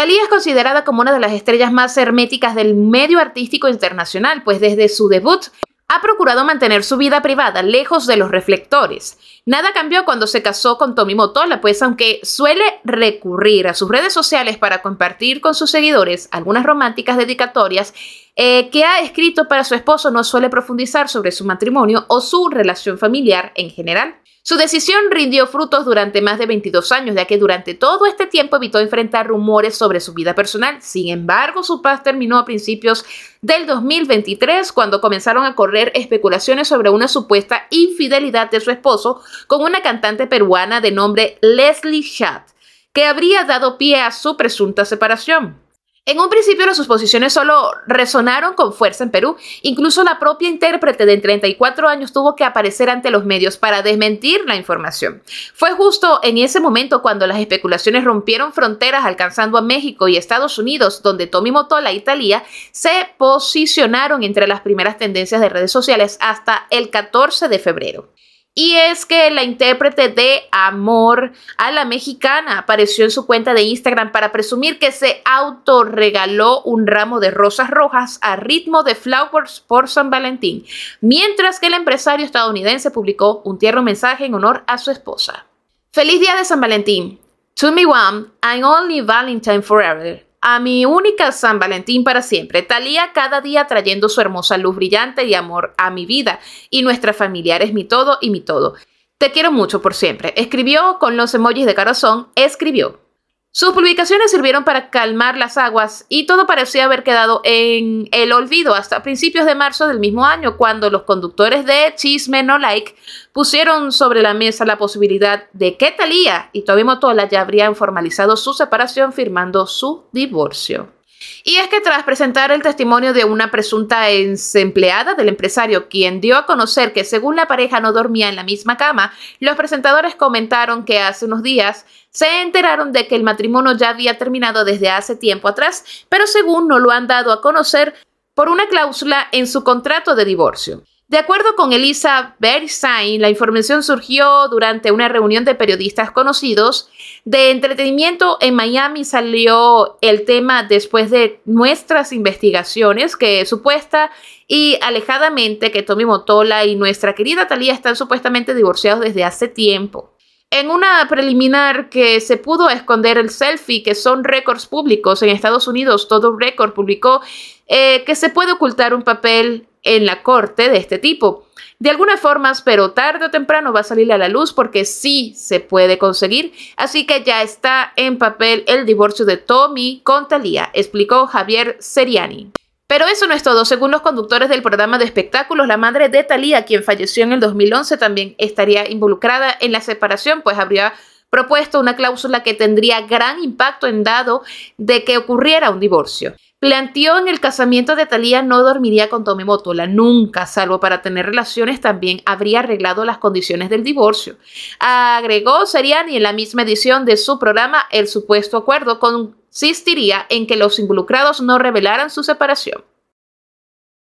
Thalía es considerada como una de las estrellas más herméticas del medio artístico internacional, pues desde su debut ha procurado mantener su vida privada lejos de los reflectores Nada cambió cuando se casó con Tommy Motola, pues aunque suele recurrir a sus redes sociales para compartir con sus seguidores algunas románticas dedicatorias eh, que ha escrito para su esposo, no suele profundizar sobre su matrimonio o su relación familiar en general. Su decisión rindió frutos durante más de 22 años, ya que durante todo este tiempo evitó enfrentar rumores sobre su vida personal. Sin embargo, su paz terminó a principios del 2023, cuando comenzaron a correr especulaciones sobre una supuesta infidelidad de su esposo con una cantante peruana de nombre Leslie Chat que habría dado pie a su presunta separación. En un principio las suposiciones solo resonaron con fuerza en Perú. Incluso la propia intérprete de 34 años tuvo que aparecer ante los medios para desmentir la información. Fue justo en ese momento cuando las especulaciones rompieron fronteras alcanzando a México y Estados Unidos, donde Tommy Motola y Italia se posicionaron entre las primeras tendencias de redes sociales hasta el 14 de febrero. Y es que la intérprete de Amor a la Mexicana apareció en su cuenta de Instagram para presumir que se autorregaló un ramo de rosas rojas a ritmo de Flowers por San Valentín, mientras que el empresario estadounidense publicó un tierno mensaje en honor a su esposa. Feliz día de San Valentín. To me one, I'm only Valentine forever a mi única San Valentín para siempre. Talía cada día trayendo su hermosa luz brillante y amor a mi vida y nuestra familiar es mi todo y mi todo. Te quiero mucho por siempre. Escribió con los emojis de corazón, escribió. Sus publicaciones sirvieron para calmar las aguas y todo parecía haber quedado en el olvido hasta principios de marzo del mismo año, cuando los conductores de Chisme No Like pusieron sobre la mesa la posibilidad de que Talía y Toby Motola ya habrían formalizado su separación firmando su divorcio. Y es que tras presentar el testimonio de una presunta empleada del empresario, quien dio a conocer que según la pareja no dormía en la misma cama, los presentadores comentaron que hace unos días se enteraron de que el matrimonio ya había terminado desde hace tiempo atrás, pero según no lo han dado a conocer por una cláusula en su contrato de divorcio. De acuerdo con Elisa Bernstein, la información surgió durante una reunión de periodistas conocidos de entretenimiento en Miami. Salió el tema después de nuestras investigaciones que supuesta y alejadamente que Tommy Motola y nuestra querida Thalía están supuestamente divorciados desde hace tiempo. En una preliminar que se pudo esconder el selfie, que son récords públicos en Estados Unidos, todo récord publicó eh, que se puede ocultar un papel en la corte de este tipo. De alguna forma, pero tarde o temprano va a salir a la luz porque sí se puede conseguir. Así que ya está en papel el divorcio de Tommy con Talía, explicó Javier Seriani. Pero eso no es todo. Según los conductores del programa de espectáculos, la madre de Talía, quien falleció en el 2011, también estaría involucrada en la separación, pues habría propuesto una cláusula que tendría gran impacto en dado de que ocurriera un divorcio. Planteó en el casamiento de Talía no dormiría con Motola nunca, salvo para tener relaciones, también habría arreglado las condiciones del divorcio. Agregó Seriani en la misma edición de su programa el supuesto acuerdo consistiría en que los involucrados no revelaran su separación.